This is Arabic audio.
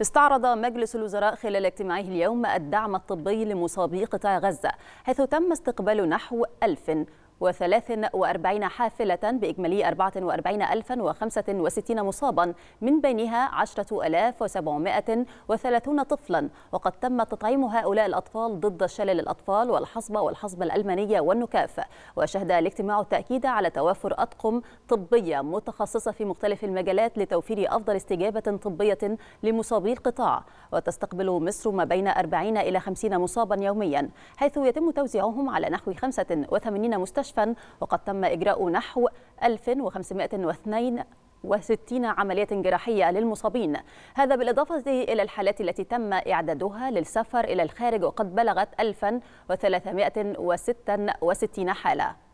استعرض مجلس الوزراء خلال اجتماعه اليوم الدعم الطبي لمصابي قطاع غزة حيث تم استقبال نحو 1000 و43 حافلة بإجمالي 44065 مصابا من بينها 10730 طفلا وقد تم تطعيم هؤلاء الأطفال ضد شلل الأطفال والحصبة والحصبة الألمانية والنكاف وشهد الاجتماع التأكيد على توافر أطقم طبية متخصصة في مختلف المجالات لتوفير أفضل استجابة طبية لمصابي القطاع وتستقبل مصر ما بين 40 إلى 50 مصابا يوميا حيث يتم توزيعهم على نحو 85 مستشفى مستشفى وقد تم إجراء نحو 1502 60 عملية جراحية للمصابين هذا بالإضافة إلى الحالات التي تم إعدادها للسفر إلى الخارج وقد بلغت 1366 حالة